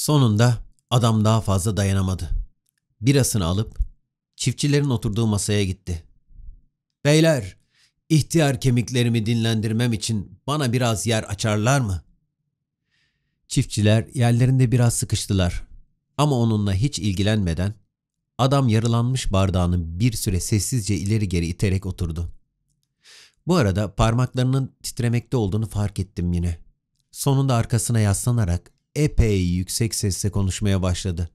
Sonunda adam daha fazla dayanamadı. Birasını alıp çiftçilerin oturduğu masaya gitti. Beyler, ihtiyar kemiklerimi dinlendirmem için bana biraz yer açarlar mı? Çiftçiler yerlerinde biraz sıkıştılar ama onunla hiç ilgilenmeden adam yarılanmış bardağını bir süre sessizce ileri geri iterek oturdu. Bu arada parmaklarının titremekte olduğunu fark ettim yine. Sonunda arkasına yaslanarak epey yüksek sesle konuşmaya başladı.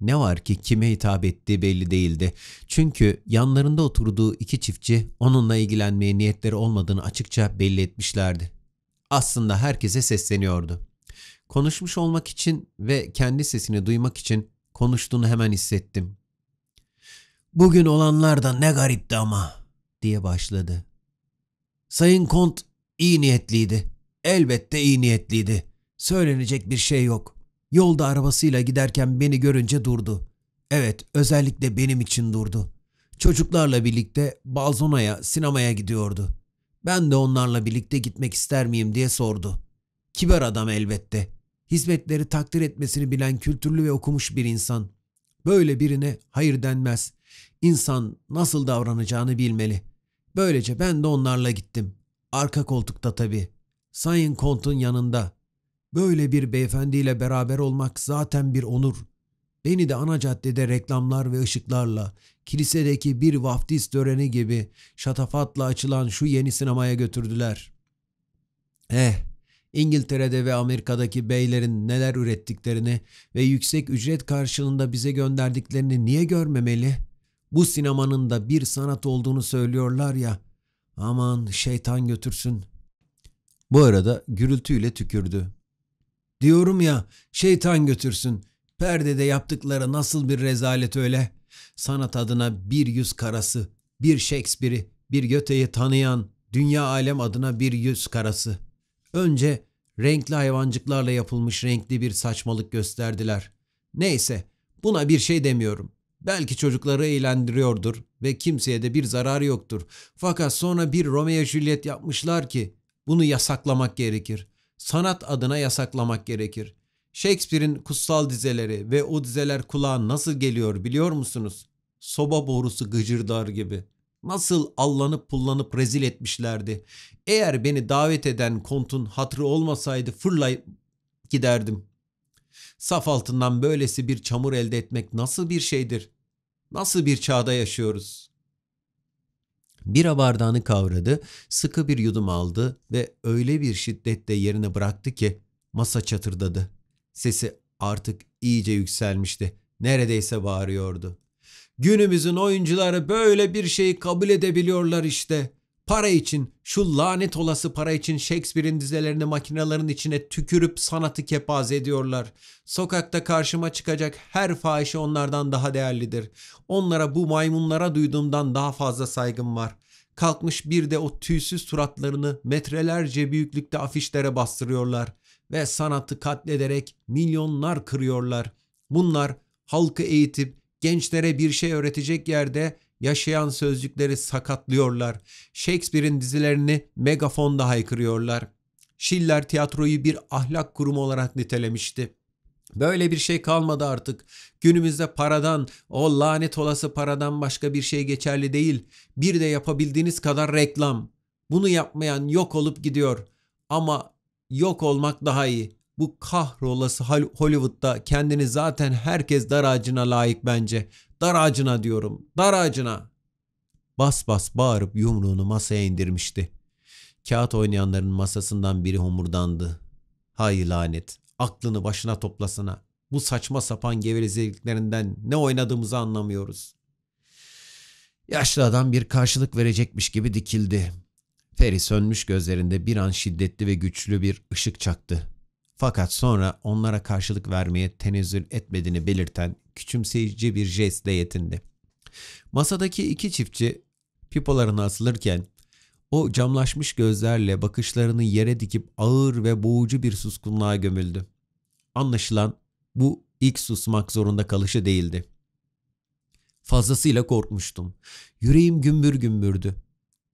Ne var ki kime hitap ettiği belli değildi. Çünkü yanlarında oturduğu iki çiftçi onunla ilgilenmeye niyetleri olmadığını açıkça belli etmişlerdi. Aslında herkese sesleniyordu. Konuşmuş olmak için ve kendi sesini duymak için konuştuğunu hemen hissettim. Bugün olanlar da ne garipti ama diye başladı. Sayın Kont iyi niyetliydi. Elbette iyi niyetliydi. Söylenecek bir şey yok. Yolda arabasıyla giderken beni görünce durdu. Evet, özellikle benim için durdu. Çocuklarla birlikte Balzona'ya, sinemaya gidiyordu. Ben de onlarla birlikte gitmek ister miyim diye sordu. Kibar adam elbette. Hizmetleri takdir etmesini bilen kültürlü ve okumuş bir insan. Böyle birine hayır denmez. İnsan nasıl davranacağını bilmeli. Böylece ben de onlarla gittim. Arka koltukta tabii. Sayın Kont'un yanında Böyle bir beyefendiyle beraber olmak zaten bir onur. Beni de ana caddede reklamlar ve ışıklarla, kilisedeki bir vaftiz töreni gibi şatafatla açılan şu yeni sinemaya götürdüler. Eh, İngiltere'de ve Amerika'daki beylerin neler ürettiklerini ve yüksek ücret karşılığında bize gönderdiklerini niye görmemeli? Bu sinemanın da bir sanat olduğunu söylüyorlar ya. Aman şeytan götürsün. Bu arada gürültüyle tükürdü. Diyorum ya şeytan götürsün. Perdede yaptıkları nasıl bir rezalet öyle. Sanat adına bir yüz karası, bir Shakespeare'i, bir Göte'yi tanıyan dünya alem adına bir yüz karası. Önce renkli hayvancıklarla yapılmış renkli bir saçmalık gösterdiler. Neyse buna bir şey demiyorum. Belki çocukları eğlendiriyordur ve kimseye de bir zarar yoktur. Fakat sonra bir Romeo Juliet yapmışlar ki bunu yasaklamak gerekir sanat adına yasaklamak gerekir. Shakespeare'in kutsal dizeleri ve o dizeler kulağa nasıl geliyor biliyor musunuz? Soba borusu gıcırdar gibi. Nasıl allanıp pullanıp rezil etmişlerdi. Eğer beni davet eden kontun hatrı olmasaydı fırlayıp giderdim. Saf altından böylesi bir çamur elde etmek nasıl bir şeydir? Nasıl bir çağda yaşıyoruz?'' Bira bardağını kavradı, sıkı bir yudum aldı ve öyle bir şiddetle yerine bıraktı ki masa çatırdadı. Sesi artık iyice yükselmişti. Neredeyse bağırıyordu. Günümüzün oyuncuları böyle bir şeyi kabul edebiliyorlar işte. Para için, şu lanet olası para için Shakespeare'in dizelerini makinelerin içine tükürüp sanatı kepaze ediyorlar. Sokakta karşıma çıkacak her fahişe onlardan daha değerlidir. Onlara bu maymunlara duyduğumdan daha fazla saygım var. Kalkmış bir de o tüysüz suratlarını metrelerce büyüklükte afişlere bastırıyorlar ve sanatı katlederek milyonlar kırıyorlar. Bunlar halkı eğitip gençlere bir şey öğretecek yerde yaşayan sözcükleri sakatlıyorlar. Shakespeare'in dizilerini megafonda haykırıyorlar. Schiller tiyatroyu bir ahlak kurumu olarak nitelemişti. Böyle bir şey kalmadı artık. Günümüzde paradan, o lanet olası paradan başka bir şey geçerli değil. Bir de yapabildiğiniz kadar reklam. Bunu yapmayan yok olup gidiyor. Ama yok olmak daha iyi. Bu kahrolası Hollywood'da kendini zaten herkes dar ağacına layık bence. Dar ağacına diyorum. Dar ağacına. Bas bas bağırıp yumruğunu masaya indirmişti. Kağıt oynayanların masasından biri homurdandı. Hay lanet. Aklını başına toplasana. Bu saçma sapan gevezeliklerinden ne oynadığımızı anlamıyoruz. Yaşlı adam bir karşılık verecekmiş gibi dikildi. Feri sönmüş gözlerinde bir an şiddetli ve güçlü bir ışık çaktı. Fakat sonra onlara karşılık vermeye tenezzül etmediğini belirten küçümseyici bir jestle yetindi. Masadaki iki çiftçi pipolarına asılırken o camlaşmış gözlerle bakışlarını yere dikip ağır ve boğucu bir suskunluğa gömüldü. Anlaşılan bu ilk susmak zorunda kalışı değildi. Fazlasıyla korkmuştum. Yüreğim gümbür gümbürdü.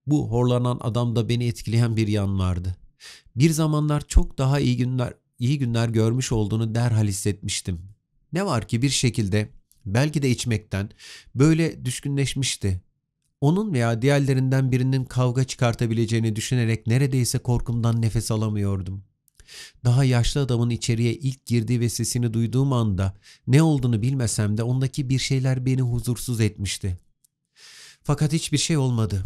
Bu horlanan adamda beni etkileyen bir yan vardı. Bir zamanlar çok daha iyi günler iyi günler görmüş olduğunu derhal hissetmiştim. Ne var ki bir şekilde belki de içmekten böyle düşkünleşmişti. Onun veya diğerlerinden birinin kavga çıkartabileceğini düşünerek neredeyse korkumdan nefes alamıyordum. Daha yaşlı adamın içeriye ilk girdiği ve sesini duyduğum anda ne olduğunu bilmesem de ondaki bir şeyler beni huzursuz etmişti. Fakat hiçbir şey olmadı.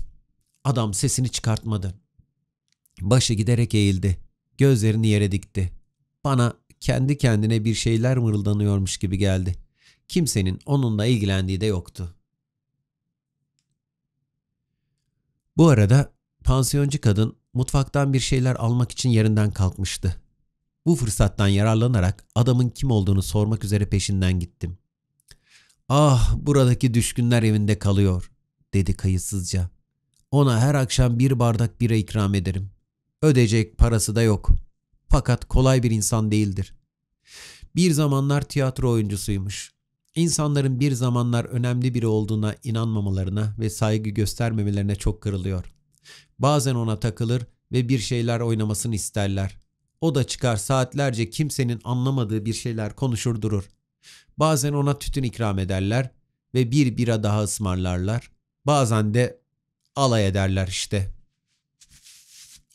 Adam sesini çıkartmadı. Başı giderek eğildi. Gözlerini yere dikti. Bana kendi kendine bir şeyler mırıldanıyormuş gibi geldi. Kimsenin onunla ilgilendiği de yoktu. Bu arada pansiyoncu kadın mutfaktan bir şeyler almak için yerinden kalkmıştı. Bu fırsattan yararlanarak adamın kim olduğunu sormak üzere peşinden gittim. Ah buradaki düşkünler evinde kalıyor dedi kayıtsızca. Ona her akşam bir bardak bira ikram ederim. Ödeyecek parası da yok. Fakat kolay bir insan değildir. Bir zamanlar tiyatro oyuncusuymuş. İnsanların bir zamanlar önemli biri olduğuna inanmamalarına ve saygı göstermemelerine çok kırılıyor. Bazen ona takılır ve bir şeyler oynamasını isterler. O da çıkar saatlerce kimsenin anlamadığı bir şeyler konuşur durur. Bazen ona tütün ikram ederler ve bir bira daha ısmarlarlar. Bazen de alay ederler işte.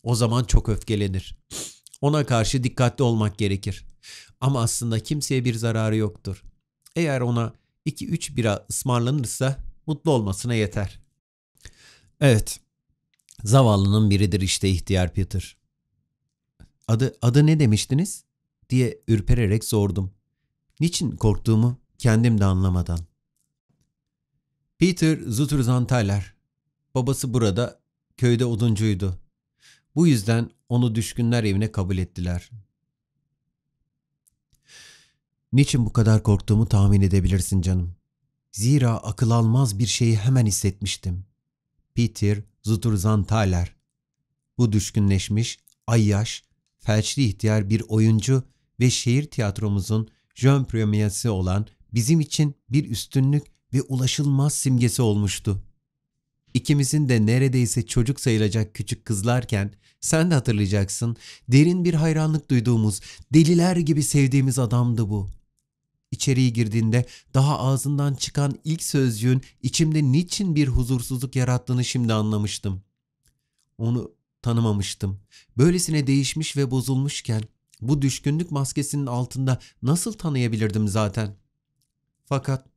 O zaman çok öfkelenir. Ona karşı dikkatli olmak gerekir. Ama aslında kimseye bir zararı yoktur. Eğer ona 2-3 bira ısmarlanırsa mutlu olmasına yeter. Evet. Zavallının biridir işte ihtiyar Peter. Adı, adı ne demiştiniz? diye ürpererek sordum. Niçin korktuğumu kendim de anlamadan. Peter Zuturzantaler. Babası burada, köyde oduncuydu. Bu yüzden onu düşkünler evine kabul ettiler. Niçin bu kadar korktuğumu tahmin edebilirsin canım. Zira akıl almaz bir şeyi hemen hissetmiştim. Peter Zuturzan Zuturzantaler. Bu düşkünleşmiş, ayyaş, felçli ihtiyar bir oyuncu ve şehir tiyatromuzun jön premiyesi olan bizim için bir üstünlük ve ulaşılmaz simgesi olmuştu. İkimizin de neredeyse çocuk sayılacak küçük kızlarken sen de hatırlayacaksın derin bir hayranlık duyduğumuz deliler gibi sevdiğimiz adamdı bu. İçeriye girdiğinde daha ağzından çıkan ilk sözcüğün içimde niçin bir huzursuzluk yarattığını şimdi anlamıştım. Onu tanımamıştım. Böylesine değişmiş ve bozulmuşken bu düşkünlük maskesinin altında nasıl tanıyabilirdim zaten? Fakat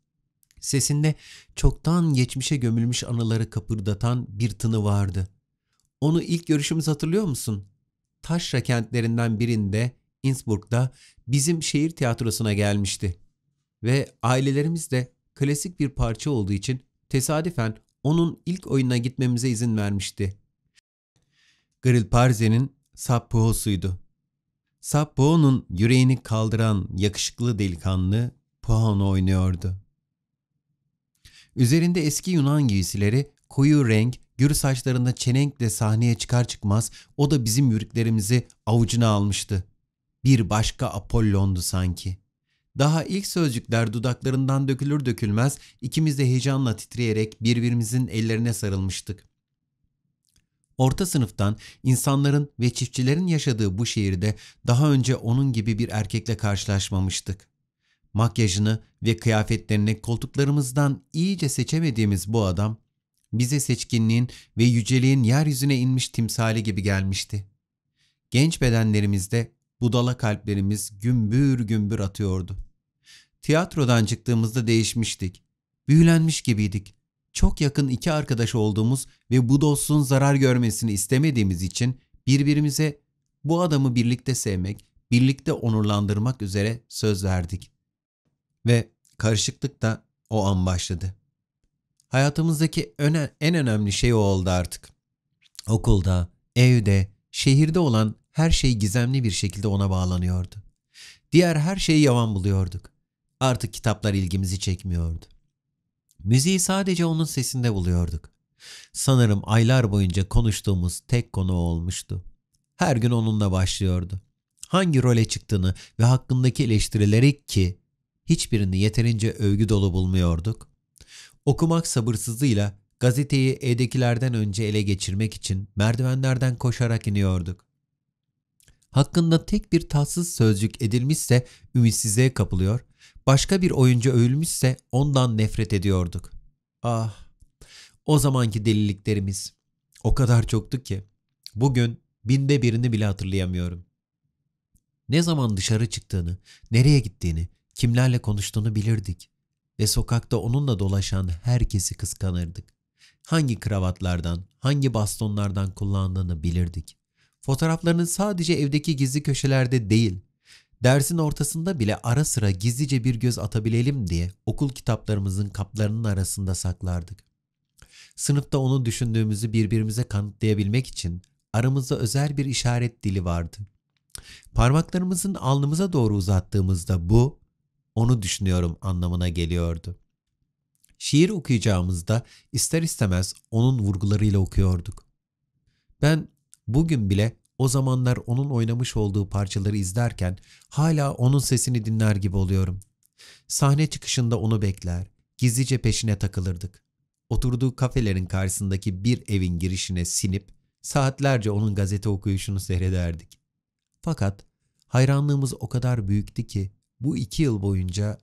Sesinde çoktan geçmişe gömülmüş anıları kapırdatan bir tını vardı. Onu ilk görüşümüz hatırlıyor musun? Taşra kentlerinden birinde, Innsbruck'ta bizim şehir tiyatrosuna gelmişti. Ve ailelerimiz de klasik bir parça olduğu için tesadüfen onun ilk oyununa gitmemize izin vermişti. Gril Parze'nin Sappo'suydu. Sappo'nun yüreğini kaldıran yakışıklı delikanlı Pohan oynuyordu. Üzerinde eski Yunan giysileri, koyu renk, gür saçlarında çenenkle sahneye çıkar çıkmaz o da bizim yürüklerimizi avucuna almıştı. Bir başka Apollon'du sanki. Daha ilk sözcükler dudaklarından dökülür dökülmez ikimiz de heyecanla titreyerek birbirimizin ellerine sarılmıştık. Orta sınıftan insanların ve çiftçilerin yaşadığı bu şehirde daha önce onun gibi bir erkekle karşılaşmamıştık. Makyajını ve kıyafetlerini koltuklarımızdan iyice seçemediğimiz bu adam bize seçkinliğin ve yüceliğin yeryüzüne inmiş timsali gibi gelmişti. Genç bedenlerimizde budala kalplerimiz gümbür gümbür atıyordu. Tiyatrodan çıktığımızda değişmiştik. Büyülenmiş gibiydik. Çok yakın iki arkadaş olduğumuz ve bu dostluğun zarar görmesini istemediğimiz için birbirimize bu adamı birlikte sevmek, birlikte onurlandırmak üzere söz verdik. Ve karışıklık da o an başladı. Hayatımızdaki öne, en önemli şey o oldu artık. Okulda, evde, şehirde olan her şey gizemli bir şekilde ona bağlanıyordu. Diğer her şeyi yavan buluyorduk. Artık kitaplar ilgimizi çekmiyordu. Müziği sadece onun sesinde buluyorduk. Sanırım aylar boyunca konuştuğumuz tek konu olmuştu. Her gün onunla başlıyordu. Hangi role çıktığını ve hakkındaki eleştirileri ki hiçbirini yeterince övgü dolu bulmuyorduk. Okumak sabırsızlığıyla gazeteyi E'dekilerden önce ele geçirmek için merdivenlerden koşarak iniyorduk. Hakkında tek bir tatsız sözcük edilmişse ümitsizliğe kapılıyor, başka bir oyuncu övülmüşse ondan nefret ediyorduk. Ah, o zamanki deliliklerimiz o kadar çoktu ki bugün binde birini bile hatırlayamıyorum. Ne zaman dışarı çıktığını, nereye gittiğini, Kimlerle konuştuğunu bilirdik ve sokakta onunla dolaşan herkesi kıskanırdık. Hangi kravatlardan, hangi bastonlardan kullandığını bilirdik. Fotoğraflarının sadece evdeki gizli köşelerde değil, dersin ortasında bile ara sıra gizlice bir göz atabilelim diye okul kitaplarımızın kaplarının arasında saklardık. Sınıfta onu düşündüğümüzü birbirimize kanıtlayabilmek için aramızda özel bir işaret dili vardı. Parmaklarımızın alnımıza doğru uzattığımızda bu onu düşünüyorum anlamına geliyordu. Şiir okuyacağımızda ister istemez onun vurgularıyla okuyorduk. Ben bugün bile o zamanlar onun oynamış olduğu parçaları izlerken hala onun sesini dinler gibi oluyorum. Sahne çıkışında onu bekler, gizlice peşine takılırdık. Oturduğu kafelerin karşısındaki bir evin girişine sinip saatlerce onun gazete okuyuşunu seyrederdik. Fakat hayranlığımız o kadar büyüktü ki bu iki yıl boyunca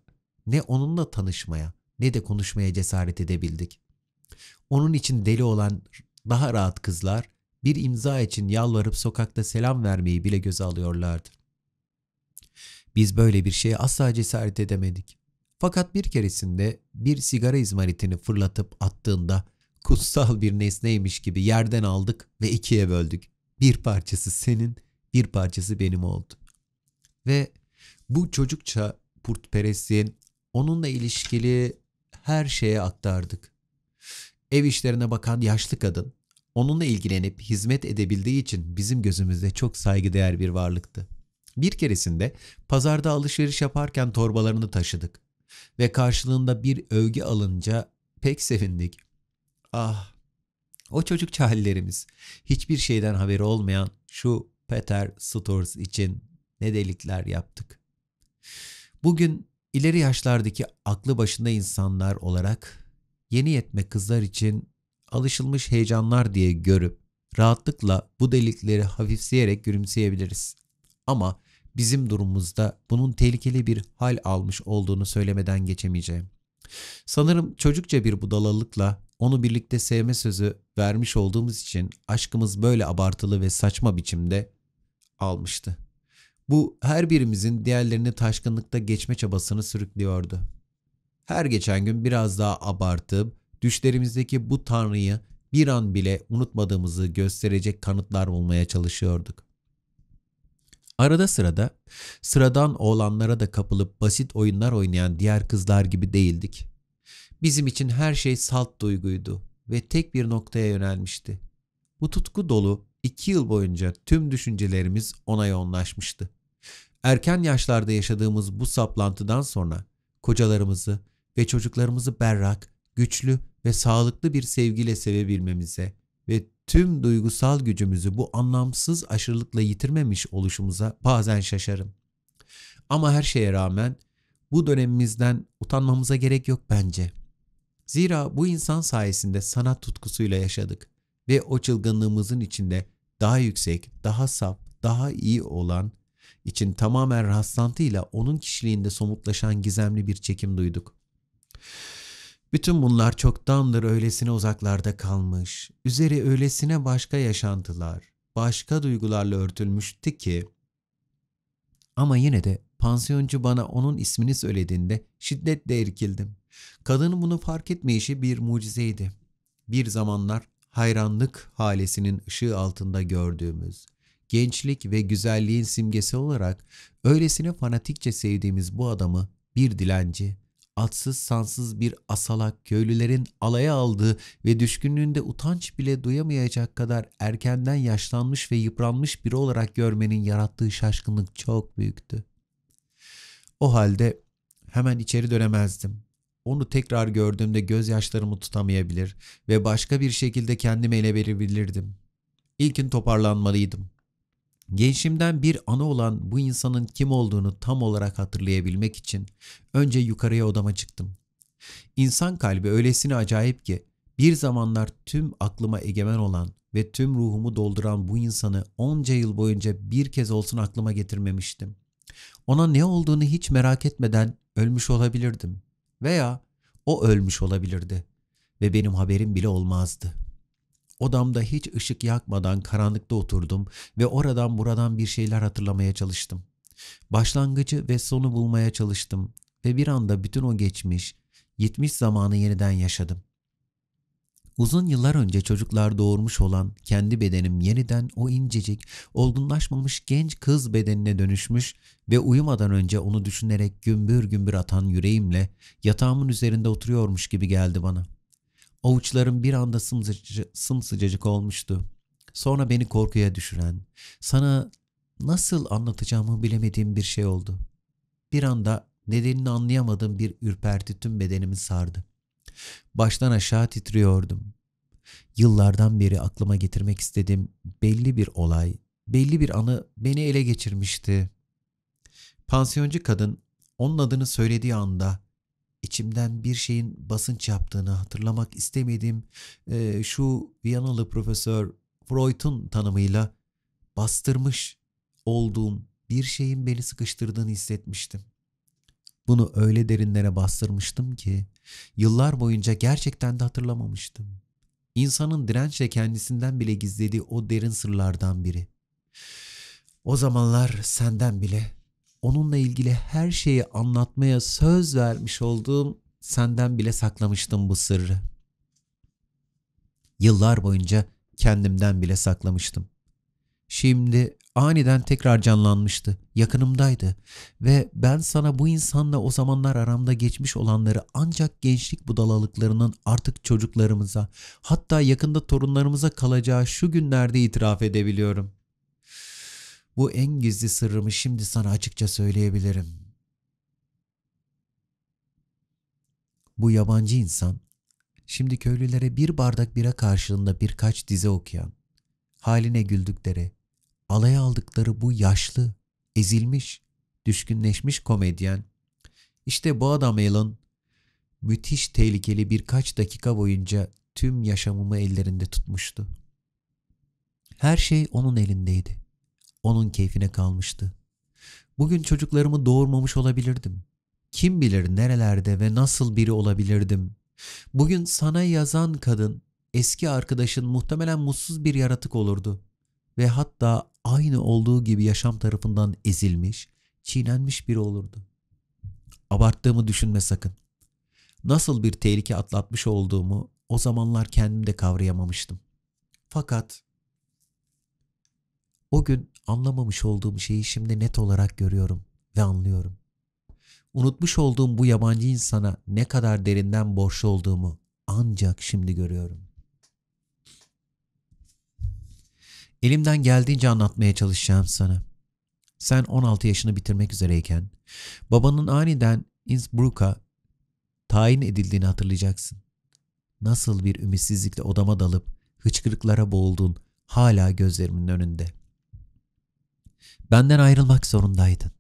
ne onunla tanışmaya ne de konuşmaya cesaret edebildik. Onun için deli olan daha rahat kızlar bir imza için yalvarıp sokakta selam vermeyi bile göze alıyorlardı. Biz böyle bir şeye asla cesaret edemedik. Fakat bir keresinde bir sigara izmaritini fırlatıp attığında kutsal bir nesneymiş gibi yerden aldık ve ikiye böldük. Bir parçası senin, bir parçası benim oldu. Ve bu çocukça purtperestliğin onunla ilişkili her şeye aktardık. Ev işlerine bakan yaşlı kadın onunla ilgilenip hizmet edebildiği için bizim gözümüzde çok saygıdeğer bir varlıktı. Bir keresinde pazarda alışveriş yaparken torbalarını taşıdık ve karşılığında bir övgü alınca pek sevindik. Ah o çocuk hallerimiz hiçbir şeyden haberi olmayan şu Peter Stores için ne delikler yaptık. Bugün ileri yaşlardaki aklı başında insanlar olarak yeni yetme kızlar için alışılmış heyecanlar diye görüp rahatlıkla bu delikleri hafifleyerek gülümseyebiliriz. Ama bizim durumumuzda bunun tehlikeli bir hal almış olduğunu söylemeden geçemeyeceğim. Sanırım çocukça bir budalalıkla onu birlikte sevme sözü vermiş olduğumuz için aşkımız böyle abartılı ve saçma biçimde almıştı. Bu her birimizin diğerlerini taşkınlıkta geçme çabasını sürüklüyordu. Her geçen gün biraz daha abartıp düşlerimizdeki bu tanrıyı bir an bile unutmadığımızı gösterecek kanıtlar bulmaya çalışıyorduk. Arada sırada sıradan oğlanlara da kapılıp basit oyunlar oynayan diğer kızlar gibi değildik. Bizim için her şey salt duyguydu ve tek bir noktaya yönelmişti. Bu tutku dolu İki yıl boyunca tüm düşüncelerimiz ona yoğunlaşmıştı. Erken yaşlarda yaşadığımız bu saplantıdan sonra kocalarımızı ve çocuklarımızı berrak, güçlü ve sağlıklı bir sevgiyle sevebilmemize ve tüm duygusal gücümüzü bu anlamsız aşırılıkla yitirmemiş oluşumuza bazen şaşarım. Ama her şeye rağmen bu dönemimizden utanmamıza gerek yok bence. Zira bu insan sayesinde sanat tutkusuyla yaşadık ve o çılgınlığımızın içinde daha yüksek, daha saf, daha iyi olan için tamamen rastlantıyla onun kişiliğinde somutlaşan gizemli bir çekim duyduk. Bütün bunlar çoktandır öylesine uzaklarda kalmış, üzeri öylesine başka yaşantılar, başka duygularla örtülmüştü ki. Ama yine de pansiyoncu bana onun ismini söylediğinde şiddetle erkildim. Kadının bunu fark etmeyişi bir mucizeydi. Bir zamanlar hayranlık halesinin ışığı altında gördüğümüz, gençlik ve güzelliğin simgesi olarak öylesine fanatikçe sevdiğimiz bu adamı bir dilenci, atsız sansız bir asalak köylülerin alaya aldığı ve düşkünlüğünde utanç bile duyamayacak kadar erkenden yaşlanmış ve yıpranmış biri olarak görmenin yarattığı şaşkınlık çok büyüktü. O halde hemen içeri dönemezdim. Onu tekrar gördüğümde gözyaşlarımı tutamayabilir ve başka bir şekilde kendimi ele verebilirdim. İlkin toparlanmalıydım. Gençliğimden bir ana olan bu insanın kim olduğunu tam olarak hatırlayabilmek için önce yukarıya odama çıktım. İnsan kalbi öylesine acayip ki bir zamanlar tüm aklıma egemen olan ve tüm ruhumu dolduran bu insanı onca yıl boyunca bir kez olsun aklıma getirmemiştim. Ona ne olduğunu hiç merak etmeden ölmüş olabilirdim. Veya o ölmüş olabilirdi ve benim haberim bile olmazdı. Odamda hiç ışık yakmadan karanlıkta oturdum ve oradan buradan bir şeyler hatırlamaya çalıştım. Başlangıcı ve sonu bulmaya çalıştım ve bir anda bütün o geçmiş, gitmiş zamanı yeniden yaşadım. Uzun yıllar önce çocuklar doğurmuş olan kendi bedenim yeniden o incecik, olgunlaşmamış genç kız bedenine dönüşmüş ve uyumadan önce onu düşünerek gümbür gümbür atan yüreğimle yatağımın üzerinde oturuyormuş gibi geldi bana. Avuçlarım bir anda sımsıcı, sımsıcacık olmuştu. Sonra beni korkuya düşüren, sana nasıl anlatacağımı bilemediğim bir şey oldu. Bir anda nedenini anlayamadığım bir ürperti tüm bedenimi sardı. Baştan aşağı titriyordum. Yıllardan beri aklıma getirmek istediğim belli bir olay, belli bir anı beni ele geçirmişti. Pansiyoncu kadın onun adını söylediği anda içimden bir şeyin basınç yaptığını hatırlamak istemediğim e, şu Viyanalı profesör Freud'un tanımıyla bastırmış olduğum bir şeyin beni sıkıştırdığını hissetmiştim. Bunu öyle derinlere bastırmıştım ki Yıllar boyunca gerçekten de hatırlamamıştım. İnsanın dirençle kendisinden bile gizlediği o derin sırlardan biri. O zamanlar senden bile onunla ilgili her şeyi anlatmaya söz vermiş olduğum senden bile saklamıştım bu sırrı. Yıllar boyunca kendimden bile saklamıştım. Şimdi aniden tekrar canlanmıştı. Yakınımdaydı ve ben sana bu insanla o zamanlar aramda geçmiş olanları ancak gençlik budalalıklarının artık çocuklarımıza, hatta yakında torunlarımıza kalacağı şu günlerde itiraf edebiliyorum. Bu en gizli sırrımı şimdi sana açıkça söyleyebilirim. Bu yabancı insan, şimdi köylülere bir bardak bira karşılığında birkaç dize okuyan, haline güldükleri, alaya aldıkları bu yaşlı, ezilmiş, düşkünleşmiş komedyen. İşte bu adam Alan müthiş tehlikeli birkaç dakika boyunca tüm yaşamımı ellerinde tutmuştu. Her şey onun elindeydi. Onun keyfine kalmıştı. Bugün çocuklarımı doğurmamış olabilirdim. Kim bilir nerelerde ve nasıl biri olabilirdim. Bugün sana yazan kadın eski arkadaşın muhtemelen mutsuz bir yaratık olurdu ve hatta aynı olduğu gibi yaşam tarafından ezilmiş, çiğnenmiş biri olurdu. Abarttığımı düşünme sakın. Nasıl bir tehlike atlatmış olduğumu o zamanlar kendim de kavrayamamıştım. Fakat o gün anlamamış olduğum şeyi şimdi net olarak görüyorum ve anlıyorum. Unutmuş olduğum bu yabancı insana ne kadar derinden borçlu olduğumu ancak şimdi görüyorum. Elimden geldiğince anlatmaya çalışacağım sana. Sen 16 yaşını bitirmek üzereyken babanın aniden Innsbruck'a tayin edildiğini hatırlayacaksın. Nasıl bir ümitsizlikle odama dalıp hıçkırıklara boğuldun hala gözlerimin önünde. Benden ayrılmak zorundaydın.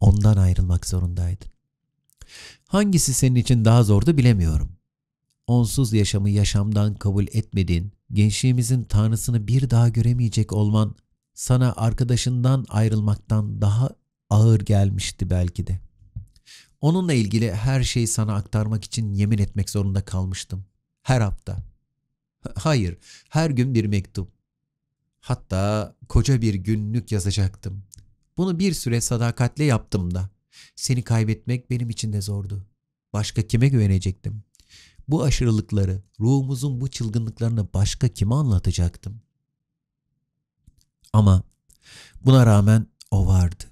Ondan ayrılmak zorundaydın. Hangisi senin için daha zordu bilemiyorum. Onsuz yaşamı yaşamdan kabul etmediğin gençliğimizin tanrısını bir daha göremeyecek olman sana arkadaşından ayrılmaktan daha ağır gelmişti belki de. Onunla ilgili her şeyi sana aktarmak için yemin etmek zorunda kalmıştım. Her hafta. Hayır, her gün bir mektup. Hatta koca bir günlük yazacaktım. Bunu bir süre sadakatle yaptım da. Seni kaybetmek benim için de zordu. Başka kime güvenecektim? bu aşırılıkları, ruhumuzun bu çılgınlıklarını başka kime anlatacaktım? Ama buna rağmen o vardı.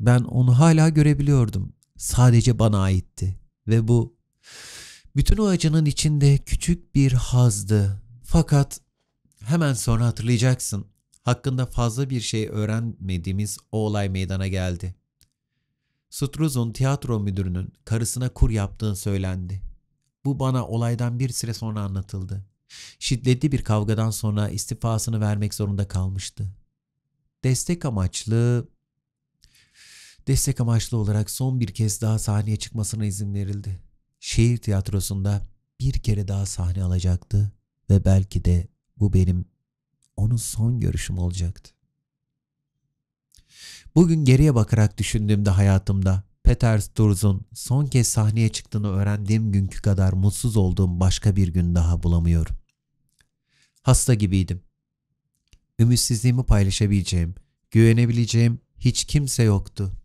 Ben onu hala görebiliyordum. Sadece bana aitti ve bu bütün o acının içinde küçük bir hazdı. Fakat hemen sonra hatırlayacaksın. Hakkında fazla bir şey öğrenmediğimiz o olay meydana geldi. Struzun tiyatro müdürünün karısına kur yaptığın söylendi. Bu bana olaydan bir süre sonra anlatıldı. Şiddetli bir kavgadan sonra istifasını vermek zorunda kalmıştı. Destek amaçlı destek amaçlı olarak son bir kez daha sahneye çıkmasına izin verildi. Şehir tiyatrosunda bir kere daha sahne alacaktı ve belki de bu benim onun son görüşüm olacaktı. Bugün geriye bakarak düşündüğümde hayatımda Peter Sturz'un son kez sahneye çıktığını öğrendiğim günkü kadar mutsuz olduğum başka bir gün daha bulamıyorum. Hasta gibiydim. Ümitsizliğimi paylaşabileceğim, güvenebileceğim hiç kimse yoktu.